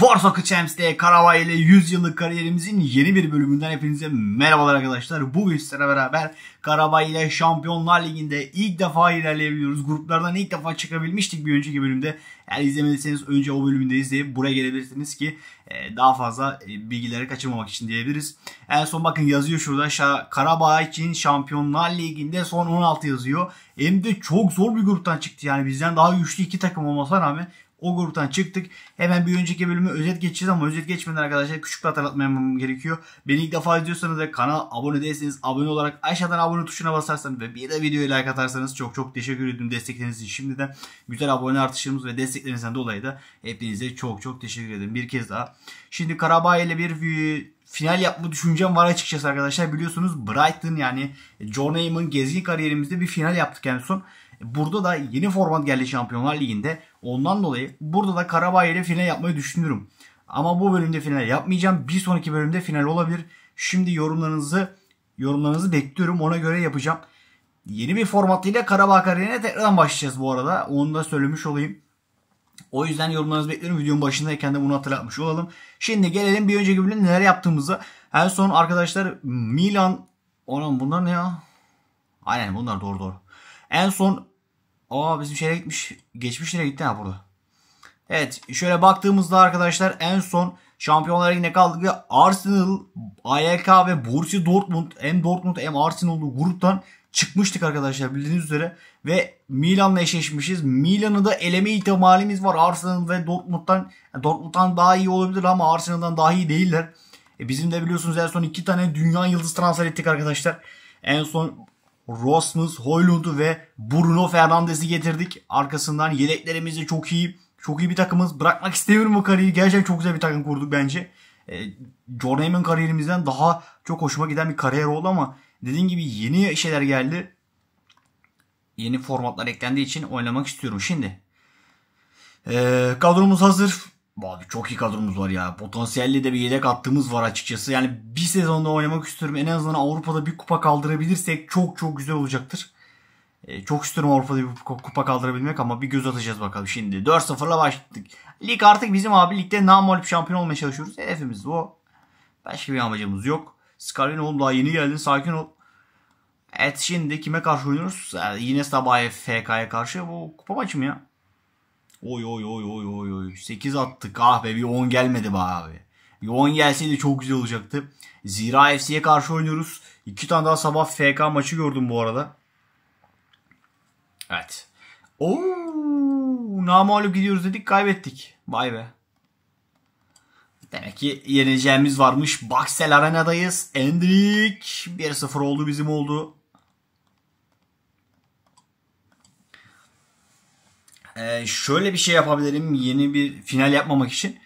Warsock Champs'te Karavay ile 100 yıllık kariyerimizin yeni bir bölümünden hepinize merhabalar arkadaşlar. Bugün sizlerle beraber Karavay ile Şampiyonlar Ligi'nde ilk defa ilerleyebiliyoruz. Gruplardan ilk defa çıkabilmiştik bir önceki bölümde. Eğer izlemediyseniz önce o bölümde izleyip buraya gelebilirsiniz ki e, daha fazla e, bilgileri kaçırmamak için diyebiliriz. En son bakın yazıyor şurada Şa Karabağ için Şampiyonlar Ligi'nde son 16 yazıyor. Hem de çok zor bir gruptan çıktı yani bizden daha güçlü iki takım olmasına rağmen o gruptan çıktık. Hemen bir önceki bölümü özet geçeceğiz ama özet geçmeden arkadaşlar küçük bir hatırlatmam gerekiyor. Beni ilk defa izliyorsanız ve kanala abone değilseniz abone olarak aşağıdan abone tuşuna basarsanız ve bir de videoya like atarsanız çok çok teşekkür ediyorum destekleriniz için. Şimdiden güzel abone artışımız ve desteklerinizden dolayı da hepinize çok çok teşekkür ederim. Bir kez daha. Şimdi Karabağ ile bir e, final yapma düşüncem var açıkçası arkadaşlar. Biliyorsunuz Brighton yani John Heyman gezgin kariyerimizde bir final yaptık en son. Burada da yeni format geldi Şampiyonlar Ligi'nde. Ondan dolayı burada da Karabağ ile final yapmayı düşünüyorum. Ama bu bölümde final yapmayacağım. Bir sonraki bölümde final olabilir. Şimdi yorumlarınızı yorumlarınızı bekliyorum. Ona göre yapacağım. Yeni bir formatıyla Karabağ kariyerine tekrardan başlayacağız bu arada. Onu da söylemiş olayım. O yüzden yorumlarınızı bekliyorum. Videonun başındayken de bunu hatırlatmış olalım. Şimdi gelelim bir önceki bölümde neler yaptığımızı. En son arkadaşlar Milan... Onun bunlar ne ya? Aynen bunlar doğru doğru. En son Aa bizim şeye gitmiş. Geçmiş nereye gitti ha burada. Evet şöyle baktığımızda arkadaşlar en son Şampiyonlar Ligi'ne kaldık Arsenal, ALK ve Borussia Dortmund hem Dortmund hem Arsenal'lu gruptan çıkmıştık arkadaşlar bildiğiniz üzere. Ve Milan'la eşleşmişiz. Milan'ı da eleme ihtimalimiz var. Arsenal ve Dortmund'dan yani Dortmund'dan daha iyi olabilir ama Arsenal'dan daha iyi değiller. E bizim de biliyorsunuz en son iki tane dünya yıldız transfer ettik arkadaşlar. En son Rosmus, Hoylund'u ve Bruno Fernandes'i getirdik. Arkasından yedeklerimiz de çok iyi. Çok iyi bir takımız. Bırakmak istemiyorum bu kariyeri. Gerçekten çok güzel bir takım kurduk bence. E, John kariyerimizden daha çok hoşuma giden bir kariyer oldu ama dediğim gibi yeni şeyler geldi. Yeni formatlar eklendiği için oynamak istiyorum şimdi. E, kadromuz hazır. Abi çok iyi kadromuz var ya. Potansiyelli de bir yedek attığımız var açıkçası. Yani bir sezonda oynamak istiyorum. En azından Avrupa'da bir kupa kaldırabilirsek çok çok güzel olacaktır. E, çok istiyorum Avrupa'da bir kupa kaldırabilmek ama bir göz atacağız bakalım şimdi. 4-0'la başladık. Lig artık bizim abi. Ligde namolip şampiyon olmaya çalışıyoruz. Hedefimiz bu Başka bir amacımız yok. Scarvin oğlum daha yeni geldin. Sakin ol. Evet şimdi kime karşı oynuyoruz? Yani e, yine Sabaha FK'ya karşı. Bu kupa maçı mı ya? Oy oy oy oy oy oy. 8 attık. Ah be bir 10 gelmedi be abi. Bir 10 gelseydi çok güzel olacaktı. Zira FC'ye karşı oynuyoruz. İki tane daha sabah FK maçı gördüm bu arada. Evet. Oo, namalip gidiyoruz dedik kaybettik. Vay be. Demek ki yeneceğimiz varmış. Baksel Arena'dayız. Endrik 1-0 oldu bizim oldu. Ee, şöyle bir şey yapabilirim yeni bir final yapmamak için.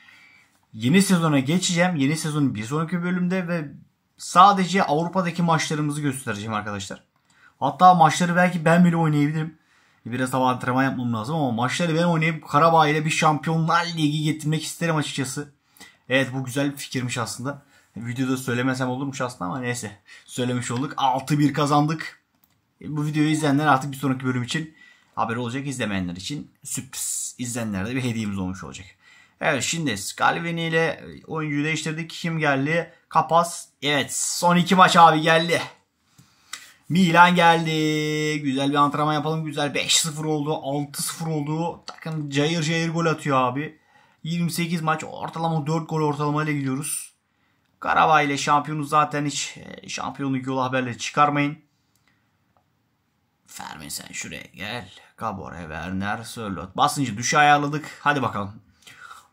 Yeni sezona geçeceğim. Yeni sezonun bir sonraki bölümde ve sadece Avrupa'daki maçlarımızı göstereceğim arkadaşlar. Hatta maçları belki ben bile oynayabilirim. Biraz hava antrenman yapmam lazım ama maçları ben oynayıp Karabağ ile bir şampiyonlar ligi getirmek isterim açıkçası. Evet bu güzel bir fikirmiş aslında. Videoda söylemesem olurmuş aslında ama neyse. Söylemiş olduk. 6-1 kazandık. E, bu videoyu izleyenler artık bir sonraki bölüm için haber olacak izlemeyenler için sürpriz. İzleyenlere de bir hediyemiz olmuş olacak. Evet şimdi Scalvini ile e, oyuncuyu değiştirdik. Kim geldi? Kapas. Evet son iki maç abi geldi. Milan geldi. Güzel bir antrenman yapalım. Güzel 5-0 oldu. 6-0 oldu. Takım cayır cayır gol atıyor abi. 28 maç ortalama 4 gol ortalama ile gidiyoruz. Karabağ ile şampiyonu zaten hiç e, şampiyonluk yolu haberleri çıkarmayın. Fermin sen şuraya gel. Kabore, Werner, Sörlot. Basıncı düşe ayarladık. Hadi bakalım.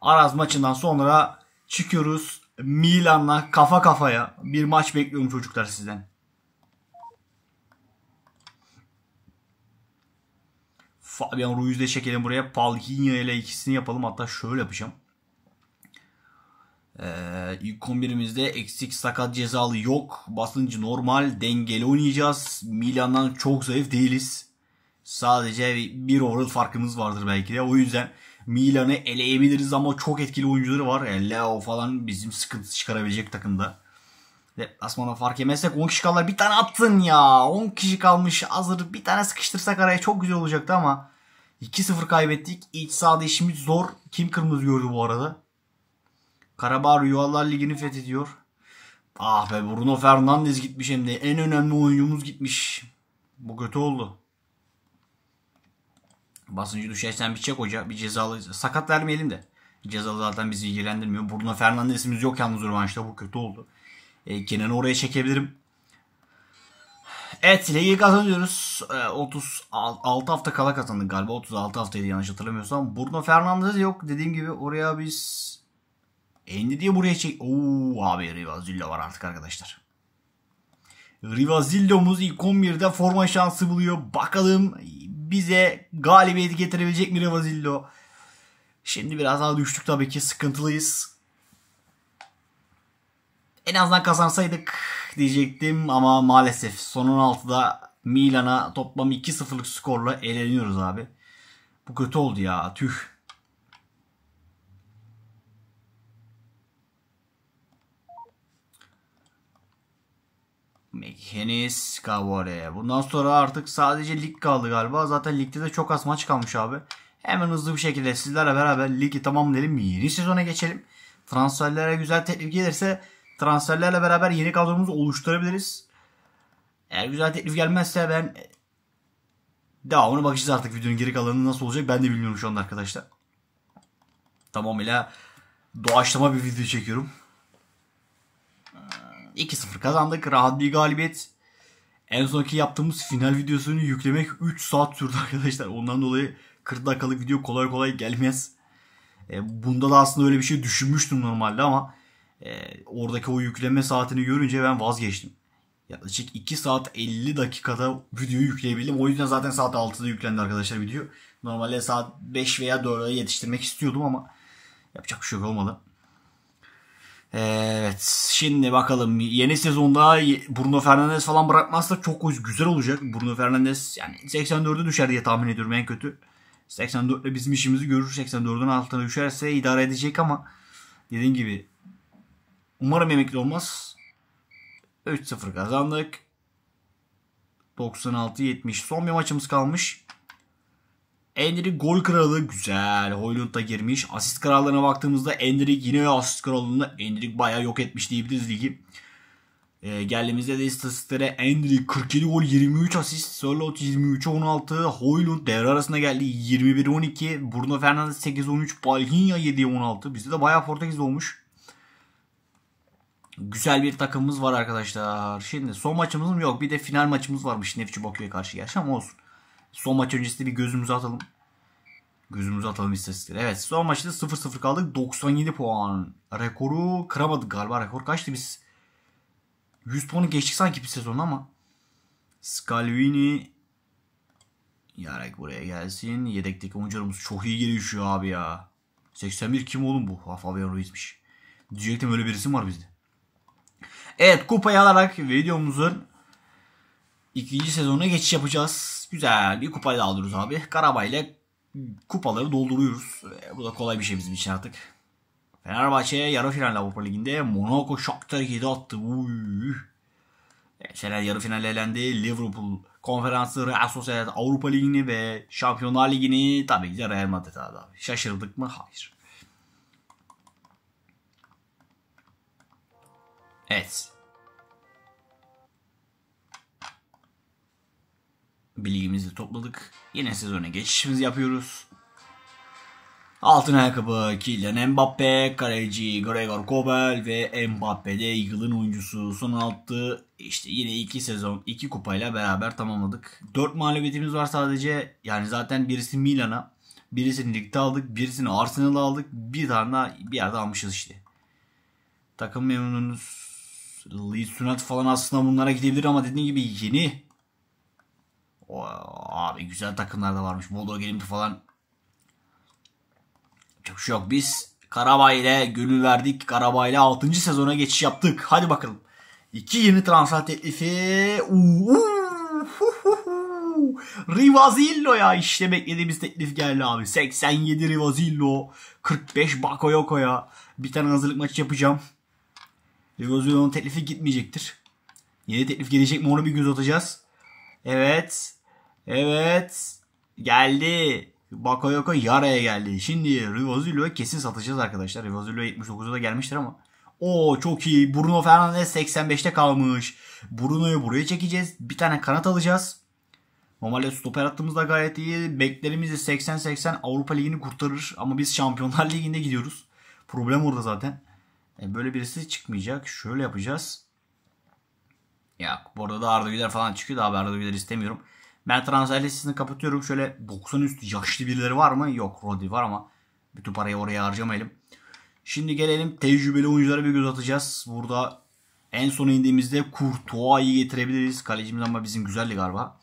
Araz maçından sonra çıkıyoruz. Milan'la kafa kafaya bir maç bekliyorum çocuklar sizden. Fabian Ruiz'i de çekelim buraya. Palhinha ile ikisini yapalım. Hatta şöyle yapacağım. Ee, ilk 11'imizde eksik sakat cezalı yok. Basıncı normal. Dengeli oynayacağız. Milan'dan çok zayıf değiliz. Sadece bir oral farkımız vardır belki de. O yüzden Milan'ı eleyebiliriz ama çok etkili oyuncuları var. E, Leo falan bizim sıkıntı çıkarabilecek takımda. Deplasmana fark yemezsek 10 kişi kalırlar. Bir tane attın ya. 10 kişi kalmış. Hazır bir tane sıkıştırsak araya çok güzel olacaktı ama 2-0 kaybettik. İç sahada işimiz zor. Kim kırmızı gördü bu arada? Karabağ Rüyalar Ligi'ni fethediyor. Ah be Bruno Fernandes gitmiş hem de. En önemli oyuncumuz gitmiş. Bu kötü oldu basıncı düşersen bir çek hoca. Bir cezalı sakat vermeyelim de. Cezalı zaten bizi ilgilendirmiyor. Bruno Fernandes'imiz yok yalnız rövanşta. Bu kötü oldu. E, Kenan'ı oraya çekebilirim. Evet ligi kazanıyoruz. E, 36 hafta kala kazandık galiba. 36 haftaydı yanlış hatırlamıyorsam. Bruno Fernandes yok. Dediğim gibi oraya biz Endi diye buraya çek. Ooo abi Rivazillo var artık arkadaşlar. Rivazillo'muz ilk 11'de forma şansı buluyor. Bakalım bize galibiyeti getirebilecek mi Revazillo? Şimdi biraz daha düştük tabii ki. Sıkıntılıyız. En azından kazansaydık diyecektim ama maalesef son 16'da Milan'a toplam 2-0'lık skorla eleniyoruz abi. Bu kötü oldu ya. Tüh. Mekenis Kavore. Bundan sonra artık sadece lig kaldı galiba. Zaten ligde de çok az maç kalmış abi. Hemen hızlı bir şekilde sizlerle beraber ligi tamamlayalım. Yeni sezona geçelim. Transferlere güzel teklif gelirse transferlerle beraber yeni kadromuzu oluşturabiliriz. Eğer güzel teklif gelmezse ben daha devamına bakacağız artık videonun geri kalanı nasıl olacak ben de bilmiyorum şu anda arkadaşlar. Tamamıyla doğaçlama bir video çekiyorum. 2-0 kazandık. Rahat bir galibiyet. En sonki yaptığımız final videosunu yüklemek 3 saat sürdü arkadaşlar. Ondan dolayı 40 dakikalık video kolay kolay gelmez. E, bunda da aslında öyle bir şey düşünmüştüm normalde ama e, oradaki o yükleme saatini görünce ben vazgeçtim. Yaklaşık 2 saat 50 dakikada videoyu yükleyebildim. O yüzden zaten saat 6'da yüklendi arkadaşlar video. Normalde saat 5 veya 4'e yetiştirmek istiyordum ama yapacak bir şey olmadı. Evet şimdi bakalım yeni sezonda Bruno Fernandes falan bırakmazsa çok güzel olacak. Bruno Fernandes yani 84'e düşer diye tahmin ediyorum en kötü. 84 bizim işimizi görür. 84'ün altına düşerse idare edecek ama dediğim gibi umarım emekli olmaz. 3-0 kazandık. 96-70 son bir maçımız kalmış. Endrick gol kralı güzel. Hoylund da girmiş. Asist krallarına baktığımızda Endrick yine asist krallığında Endrick bayağı yok etmiş diyebiliriz ligi. E, geldiğimizde de istatistiklere Endrick 47 gol 23 asist. Sörlot 23 16. Hoylund devre arasında geldi 21 12. Bruno Fernandes 8 13. Balhinha 7 16. Bizde de bayağı Portekiz olmuş. Güzel bir takımımız var arkadaşlar. Şimdi son maçımız mı? Yok. Bir de final maçımız varmış Nefçi Bakü'ye karşı gerçi ama olsun. Son maç öncesinde bir gözümüzü atalım. Gözümüzü atalım istatistikleri. Evet son maçta 0-0 kaldık. 97 puan. Rekoru kıramadık galiba. Rekor kaçtı biz? 100 puanı geçtik sanki bir sezon ama. Scalvini Yarek buraya gelsin. Yedekteki oyuncularımız çok iyi gelişiyor abi ya. 81 kim oğlum bu? Ha Fabian Ruiz'miş. Diyecektim öyle birisi var bizde. Evet kupayı alarak videomuzun ikinci sezonuna geçiş yapacağız. Güzel bir kupayı da alıyoruz abi. ile kupaları dolduruyoruz. Ee, bu da kolay bir şey bizim için artık. Fenerbahçe yarı final Avrupa Ligi'nde Monaco Shakhtar 7 attı. Uy. yarı final elendi. Liverpool konferansı Real Sociedad Avrupa Ligi'ni ve Şampiyonlar Ligi'ni tabii ki de Real Madrid abi. Şaşırdık mı? Hayır. Evet. bilgimizi topladık. Yine sezona geçişimizi yapıyoruz. Altın ayakkabı Kylian Mbappe, kaleci Gregor Kobel ve Mbappe Mbappe'de yılın oyuncusu son altı. İşte yine iki sezon iki kupayla beraber tamamladık. Dört mağlubiyetimiz var sadece. Yani zaten birisi Milan'a, birisini ligde aldık, birisini Arsenal'a aldık. Bir tane daha bir yerde almışız işte. Takım memnunuz. Lee Sunat falan aslında bunlara gidebilir ama dediğim gibi yeni o, abi güzel takımlar da varmış. Bulldog Elimti falan. Çok şey yok. Biz Karabağ ile gönül verdik. Karabağ ile 6. sezona geçiş yaptık. Hadi bakalım. İki yeni transfer teklifi. Rivazillo ya işte beklediğimiz teklif geldi abi. 87 Rivazillo. 45 Bakoyoko'ya. Bir tane hazırlık maçı yapacağım. Rivazillo'nun teklifi gitmeyecektir. Yeni teklif gelecek mi onu bir göz atacağız. Evet. Evet. Geldi. Bakayoko Yara'ya geldi. Şimdi Rivozillo'yu kesin satacağız arkadaşlar. Rivozillo 79'a da gelmiştir ama. O çok iyi. Bruno Fernandes 85'te kalmış. Bruno'yu buraya çekeceğiz. Bir tane kanat alacağız. Normalde stoper attığımızda gayet iyi. Beklerimiz de 80-80 Avrupa Ligi'ni kurtarır. Ama biz Şampiyonlar Ligi'nde gidiyoruz. Problem orada zaten. E, böyle birisi çıkmayacak. Şöyle yapacağız. Ya bu arada da Arda Güler falan çıkıyor da abi Arda Güler istemiyorum. Ben transfer listesini kapatıyorum. Şöyle 90 üstü yaşlı birileri var mı? Yok Rodri var ama bütün parayı oraya harcamayalım. Şimdi gelelim tecrübeli oyunculara bir göz atacağız. Burada en son indiğimizde Courtois'ı getirebiliriz. Kalecimiz ama bizim güzeldi galiba.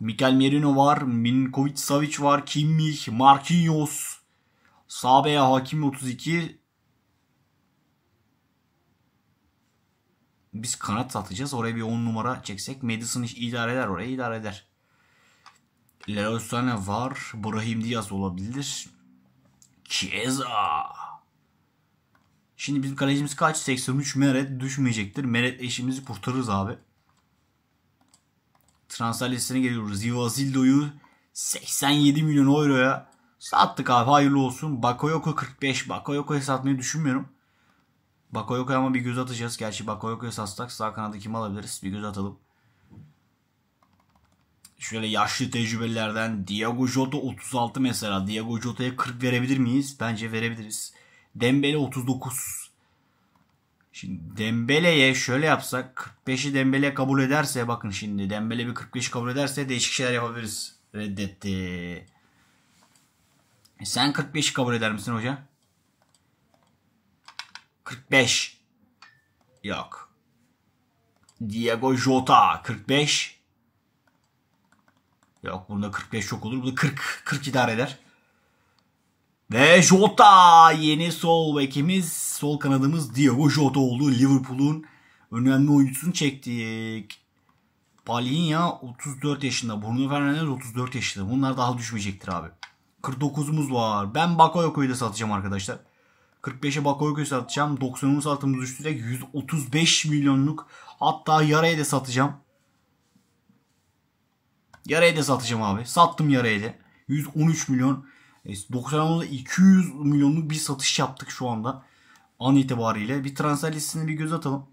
Mikel Merino var. Minkovic Savic var. Kimmich, Marquinhos. Sabea Hakim 32. Biz kanat atacağız. Oraya bir 10 numara çeksek Madison iş idare eder oraya idare eder. Leroy var. Brahim Diaz olabilir. Keza. Şimdi bizim kalecimiz kaç? 83 Meret düşmeyecektir. Meret eşimizi kurtarırız abi. Transfer listesine geliyoruz. Zivazildo'yu 87 milyon euroya sattık abi hayırlı olsun. Bakayoko 45. Bakayoko'yu satmayı düşünmüyorum. Bakoyoko'ya ama bir göz atacağız. Gerçi Bakoyoko'ya satsak sağ kanadı kim alabiliriz? Bir göz atalım. Şöyle yaşlı tecrübelerden Diego Jota 36 mesela. Diego Jota'ya 40 verebilir miyiz? Bence verebiliriz. Dembele 39. Şimdi Dembele'ye şöyle yapsak 45'i Dembele kabul ederse bakın şimdi Dembele bir 45 kabul ederse değişik şeyler yapabiliriz. Reddetti. E sen 45'i kabul eder misin hocam? 45. Yok. Diego Jota 45. Yok bunda 45 çok olur. Bunda 40 40 idare eder. Ve Jota yeni sol bekimiz, sol kanadımız Diego Jota oldu. Liverpool'un önemli oyuncusunu çektik. Palinha 34 yaşında, Bruno Fernandes 34 yaşında. Bunlar daha düşmeyecektir abi. 49'umuz var. Ben Bakayoko'yu da satacağım arkadaşlar. 45'e Bakoyko'yu satacağım. 90'ını satımız üstüne 135 milyonluk hatta yaraya da satacağım. Yaraya da satacağım abi. Sattım yaraya da. 113 milyon. 90'da e, 200 milyonluk bir satış yaptık şu anda. An itibariyle. Bir transfer listesine bir göz atalım.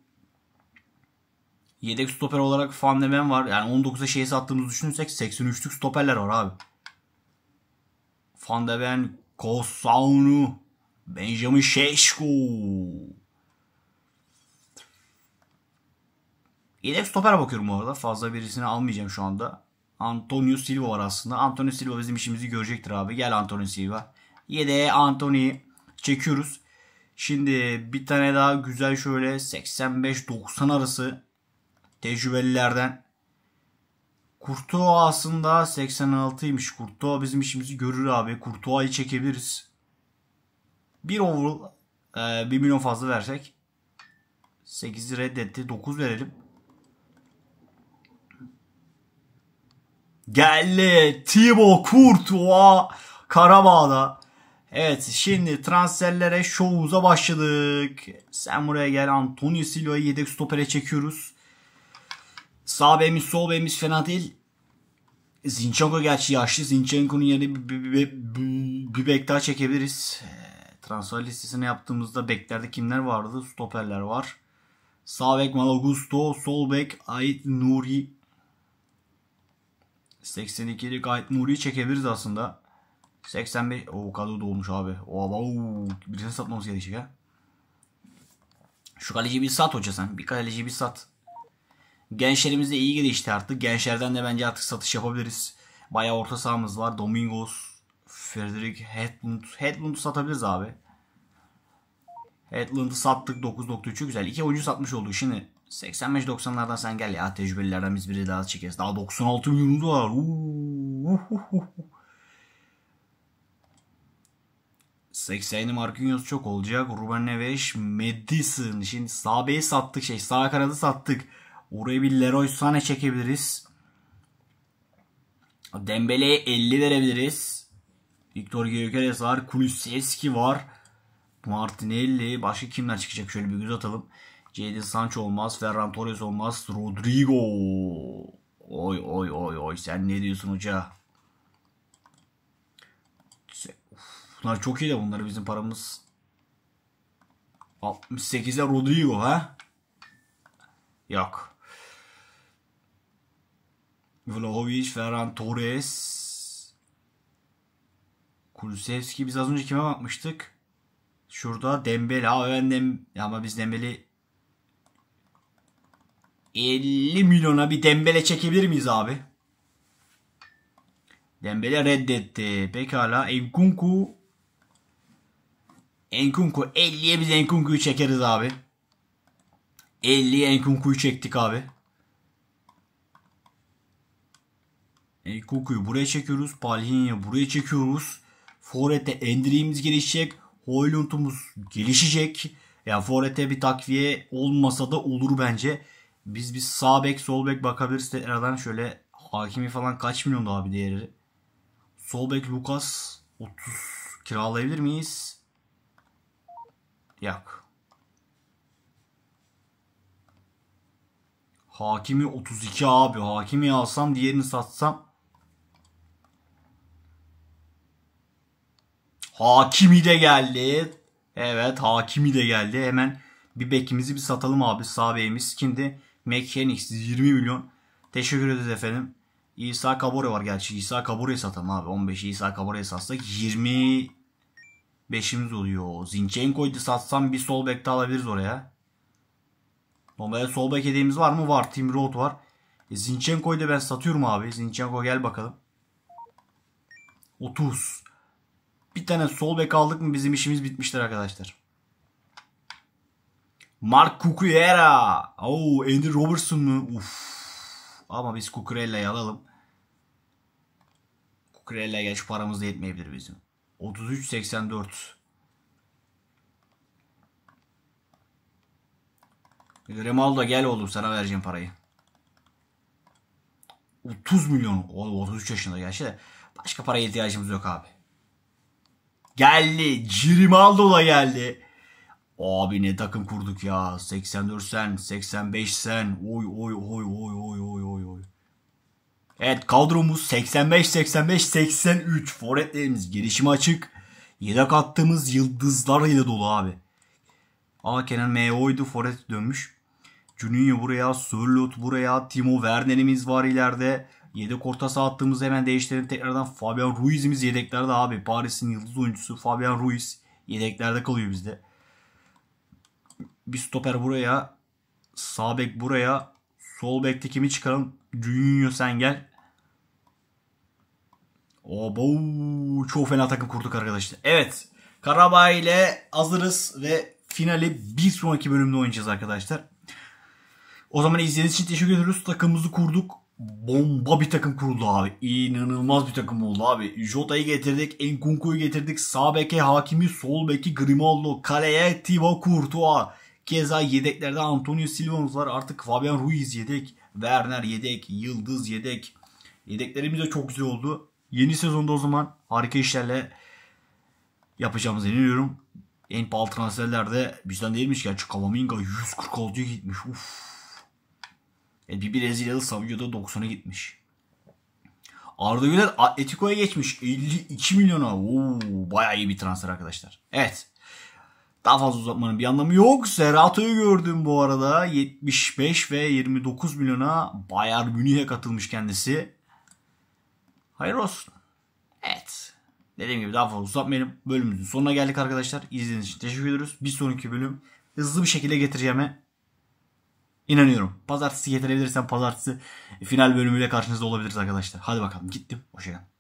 Yedek stoper olarak Van var. Yani 19'a şey sattığımızı düşünürsek 83'lük stoperler var abi. Van Kosaunu, Benjamin Şeşku. Yedek stopera bakıyorum bu arada. Fazla birisini almayacağım şu anda. Antonio Silva var aslında. Antonio Silva bizim işimizi görecektir abi. Gel Antonio Silva. Yedeğe Antonio'yu çekiyoruz. Şimdi bir tane daha güzel şöyle 85-90 arası tecrübelilerden. Kurtuğa aslında 86'ymış. Kurtuğa bizim işimizi görür abi. Kurtuğa'yı çekebiliriz. Bir overall e, 1 milyon fazla versek. 8'i reddetti. 9 verelim. Geldi. Thibaut Courtois Karabağ'da. Evet şimdi transferlere şovuza başladık. Sen buraya gel Antonio Silva'yı yedek stopere çekiyoruz. Sağ beyimiz sol beyimiz fena değil. Zinchenko gerçi yaşlı. Zinchenko'nun yerine bir, bir, bir, bir, bir bek daha çekebiliriz. Transfer listesini yaptığımızda beklerde kimler vardı? Stoperler var. Sağ bek Malagusto, sol bek Ait Nuri. 82'lik Ait Nuri'yi çekebiliriz aslında. 85. O kadro dolmuş abi. Oo, birisini satmamız gerekecek ha. Şu kaleci bir sat hoca sen. Bir kaleci bir sat. Gençlerimizde iyi gelişti artık. Gençlerden de bence artık satış yapabiliriz. Bayağı orta sahamız var. Domingos, Frederick Hedlund. Hedlund'u satabiliriz abi. Hedlund'u sattık 9.3'ü güzel. İki oyuncu satmış olduk. Şimdi 85-90'lardan sen gel ya tecrübelilerden biz biri daha çekeriz. Daha 96 milyon var. Uuuh. 80'i Marquinhos çok olacak. Ruben Neves, Madison. Şimdi sağ beyi sattık şey. Sağ kanadı sattık. Oraya bir Leroy Sané çekebiliriz. Dembele'ye 50 verebiliriz. Victor Gyökeres var. Kulusevski var. Martinelli. Başka kimler çıkacak? Şöyle bir göz atalım. Jadon Sancho olmaz. Ferran Torres olmaz. Rodrigo. Oy oy oy oy. Sen ne diyorsun hoca? Bunlar çok iyi de Bunları bizim paramız. 68'e Rodrigo ha? Yok. Vlahovic, Ferran Torres, Kulusevski biz az önce kime bakmıştık? Şurada Dembele. Aa, ben Dem ama biz Dembele 50 milyona bir Dembele çekebilir miyiz abi? Dembele reddetti. Pekala. Enkunku. Enkunku. 50'ye biz Enkunku'yu çekeriz abi. 50'ye Enkunku'yu çektik abi. Enkunku'yu buraya çekiyoruz. Palhinha buraya çekiyoruz. Forvet'te Endri'miz gelişecek. Hoylund'umuz gelişecek. Yani Forvet'e bir takviye olmasa da olur bence. Biz bir sağ bek sol bek bakabiliriz. Aradan şöyle hakimi falan kaç milyon abi değeri. Sol bek Lucas 30 kiralayabilir miyiz? Yok. Hakimi 32 abi. Hakimi alsam diğerini satsam Hakimi de geldi. Evet Hakimi de geldi. Hemen bir bekimizi bir satalım abi sağ beyimiz. Kimdi? Mekanix 20 milyon. Teşekkür ederiz efendim. İsa Kabore var gerçi. İsa Kabore'yi satalım abi. 15 İsa Kabore'yi satsak 20 5'imiz oluyor. Zinchenko'yu satsam bir sol bek alabiliriz oraya. Normalde sol bek hediyemiz var mı? Var. Tim Roth var. E, Zinchenko'yu da ben satıyorum abi. Zinchenko gel bakalım. 30. Bir tane sol bek aldık mı bizim işimiz bitmiştir arkadaşlar. Mark Cucurella. Oo, Andy Robertson mu? Uf. Ama biz Cucurella'yı alalım. Cucurella geç paramız da yetmeyebilir bizim. 33.84 Remaldo gel oğlum sana vereceğim parayı. 30 milyon. Oğlum 33 yaşında gerçi de başka paraya ihtiyacımız yok abi. Geldi. Cirimaldo da geldi. Abi ne takım kurduk ya. 84 sen, 85 sen. Oy oy oy oy oy oy oy oy. Evet kadromuz 85 85 83. Forvetlerimiz girişim açık. Yedek attığımız yıldızlarıyla dolu abi. A Kenan MO'ydu. Forvet dönmüş. Juninho buraya, Sörlot buraya, Timo Werner'imiz var ileride. Yedek orta saha attığımızı hemen değiştirelim. Tekrardan Fabian Ruiz'imiz yedeklerde abi. Paris'in yıldız oyuncusu Fabian Ruiz yedeklerde kalıyor bizde. Bir stoper buraya. Sağ bek buraya. Sol bekte kimi çıkaralım? Junior sen gel. Obo çok fena takım kurduk arkadaşlar. Evet. Karabağ ile hazırız ve finali bir sonraki bölümde oynayacağız arkadaşlar. O zaman izlediğiniz için teşekkür ediyoruz. Takımımızı kurduk bomba bir takım kuruldu abi. İnanılmaz bir takım oldu abi. Jota'yı getirdik, Enkunku'yu getirdik. Sağ beke Hakimi, sol beki Grimaldo, kaleye Thibaut Courtois. Keza yedeklerde Antonio Silva'mız var. Artık Fabian Ruiz yedek, Werner yedek, Yıldız yedek. Yedeklerimiz de çok güzel oldu. Yeni sezonda o zaman harika işlerle yapacağımızı inanıyorum. En pahalı transferlerde bizden değilmiş gerçi. Kavaminga 146'ya gitmiş. Uff. E bir Brezilyalı da 90'a gitmiş. Arda Güler Atletico'ya geçmiş. 52 milyona. Oo, bayağı iyi bir transfer arkadaşlar. Evet. Daha fazla uzatmanın bir anlamı yok. Serato'yu gördüm bu arada. 75 ve 29 milyona Bayern Münih'e katılmış kendisi. Hayır olsun. Evet. Dediğim gibi daha fazla uzatmayalım. Bölümümüzün sonuna geldik arkadaşlar. İzlediğiniz için teşekkür ediyoruz. Bir sonraki bölüm hızlı bir şekilde getireceğime İnanıyorum. Pazartesi getirebilirsem pazartesi final bölümüyle karşınızda olabiliriz arkadaşlar. Hadi bakalım gittim. Hoşçakalın.